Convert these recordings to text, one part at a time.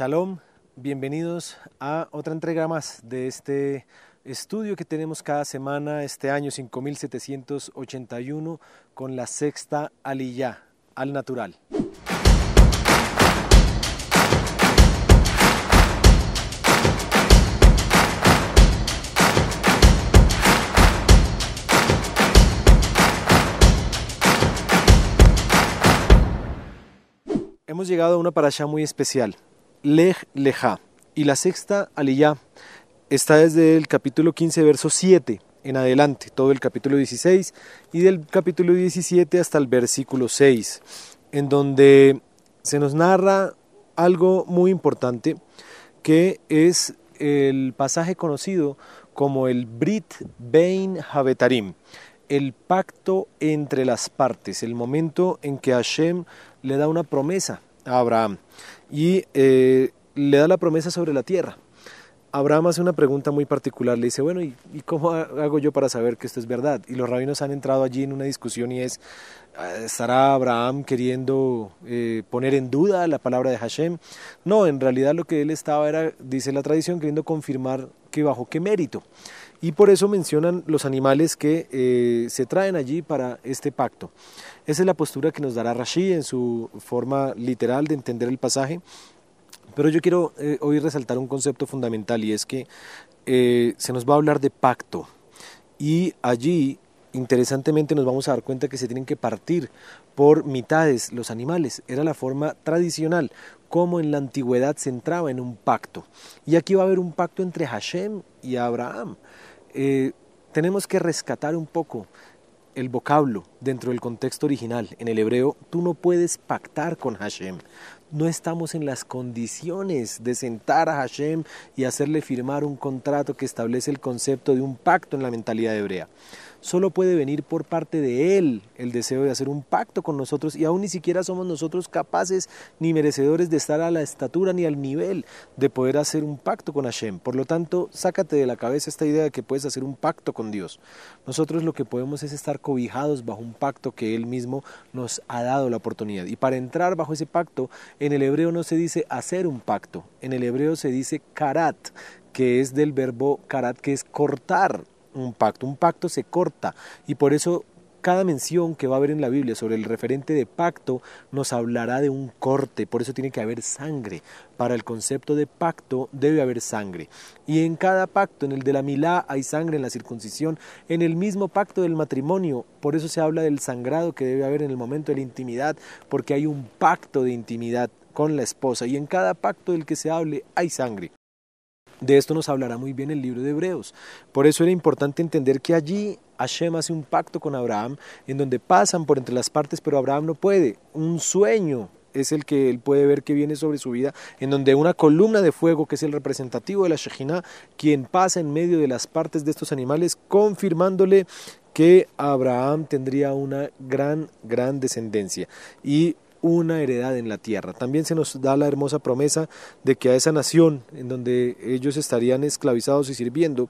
Shalom, bienvenidos a otra entrega más de este estudio que tenemos cada semana, este año 5781, con la sexta aliyá, al natural. Hemos llegado a una parasha muy especial, Lej Y la sexta aliyá está desde el capítulo 15, verso 7 en adelante, todo el capítulo 16 y del capítulo 17 hasta el versículo 6, en donde se nos narra algo muy importante que es el pasaje conocido como el Brit Bein Habetarim, el pacto entre las partes, el momento en que Hashem le da una promesa a Abraham y eh, le da la promesa sobre la tierra. Abraham hace una pregunta muy particular, le dice, bueno, ¿y, cómo hago yo para saber que esto es verdad? Y los rabinos han entrado allí en una discusión y es, ah, ¿estará Abraham queriendo eh, poner en duda la palabra de Hashem? No, en realidad lo que él estaba era, dice la tradición, queriendo confirmar que bajo qué mérito. Y por eso mencionan los animales que eh, se traen allí para este pacto. Esa es la postura que nos dará Rashi en su forma literal de entender el pasaje. Pero yo quiero eh, hoy resaltar un concepto fundamental y es que eh, se nos va a hablar de pacto. Y allí interesantemente nos vamos a dar cuenta que se tienen que partir por mitades los animales. Era la forma tradicional, como en la antigüedad se entraba en un pacto. Y aquí va a haber un pacto entre Hashem y Abraham. Eh, tenemos que rescatar un poco el vocablo dentro del contexto original. En el hebreo, tú no puedes pactar con Hashem. No estamos en las condiciones de sentar a Hashem y hacerle firmar un contrato que establece el concepto de un pacto en la mentalidad hebrea solo puede venir por parte de Él el deseo de hacer un pacto con nosotros y aún ni siquiera somos nosotros capaces ni merecedores de estar a la estatura ni al nivel de poder hacer un pacto con Hashem. Por lo tanto, sácate de la cabeza esta idea de que puedes hacer un pacto con Dios. Nosotros lo que podemos es estar cobijados bajo un pacto que Él mismo nos ha dado la oportunidad. Y para entrar bajo ese pacto, en el hebreo no se dice hacer un pacto, en el hebreo se dice karat que es del verbo karat, que es cortar, un pacto. Un pacto se corta y por eso cada mención que va a haber en la Biblia sobre el referente de pacto nos hablará de un corte, por eso tiene que haber sangre. Para el concepto de pacto debe haber sangre. Y en cada pacto, en el de la Milá hay sangre en la circuncisión, en el mismo pacto del matrimonio, por eso se habla del sangrado que debe haber en el momento de la intimidad, porque hay un pacto de intimidad con la esposa y en cada pacto del que se hable hay sangre. De esto nos hablará muy bien el libro de Hebreos. Por eso era importante entender que allí Hashem hace un pacto con Abraham en donde pasan por entre las partes, pero Abraham no puede. Un sueño es el que él puede ver que viene sobre su vida, en donde una columna de fuego, que es el representativo de la Shejina, quien pasa en medio de las partes de estos animales, confirmándole que Abraham tendría una gran, gran descendencia. Y una heredad en la tierra. También se nos da la hermosa promesa de que a esa nación en donde ellos estarían esclavizados y sirviendo,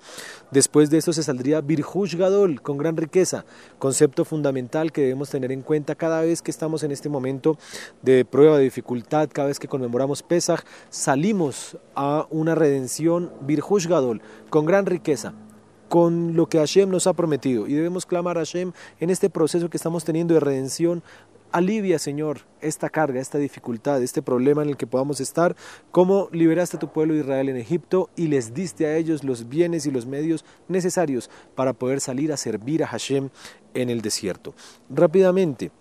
después de esto se saldría Virjush Gadol con gran riqueza, concepto fundamental que debemos tener en cuenta cada vez que estamos en este momento de prueba, de dificultad, cada vez que conmemoramos Pesach, salimos a una redención Virjush Gadol con gran riqueza con lo que Hashem nos ha prometido y debemos clamar a Hashem en este proceso que estamos teniendo de redención Alivia, Señor, esta carga, esta dificultad, este problema en el que podamos estar, como liberaste a tu pueblo Israel en Egipto y les diste a ellos los bienes y los medios necesarios para poder salir a servir a Hashem en el desierto. Rápidamente,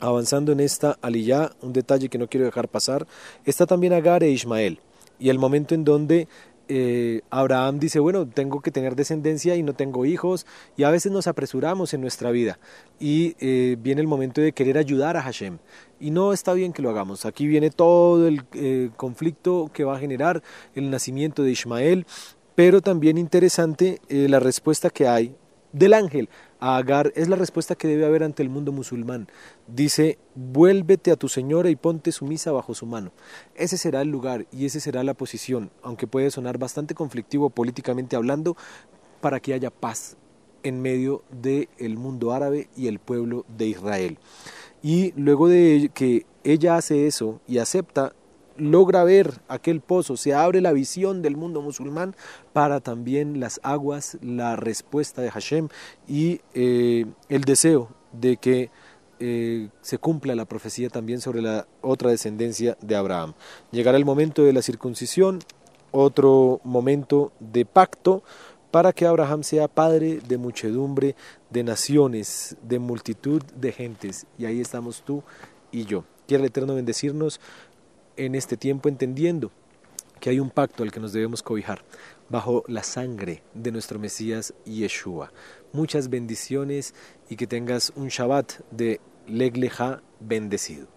avanzando en esta aliyah, un detalle que no quiero dejar pasar, está también Agar e Ismael y el momento en donde eh, Abraham dice, bueno, tengo que tener descendencia y no tengo hijos, y a veces nos apresuramos en nuestra vida, y eh, viene el momento de querer ayudar a Hashem, y no está bien que lo hagamos. Aquí viene todo el eh, conflicto que va a generar el nacimiento de Ismael, pero también interesante la respuesta que hay del ángel a Agar es la respuesta que debe haber ante el mundo musulmán. Dice, vuélvete a tu señora y ponte sumisa bajo su mano. Ese será el lugar y esa será la posición, aunque puede sonar bastante conflictivo políticamente hablando, para que haya paz en medio del mundo árabe y el pueblo de Israel. Y luego de que ella hace eso y acepta logra ver aquel pozo, se abre la visión del mundo musulmán para también las aguas, la respuesta de Hashem y eh, el deseo de que eh, se cumpla la profecía también sobre la otra descendencia de Abraham. Llegará el momento de la circuncisión, otro momento de pacto para que Abraham sea padre de muchedumbre, de naciones, de multitud de gentes. Y ahí estamos tú y yo. quiero el Eterno bendecirnos en este tiempo entendiendo que hay un pacto al que nos debemos cobijar bajo la sangre de nuestro Mesías Yeshua. Muchas bendiciones y que tengas un Shabbat de Legleja bendecido.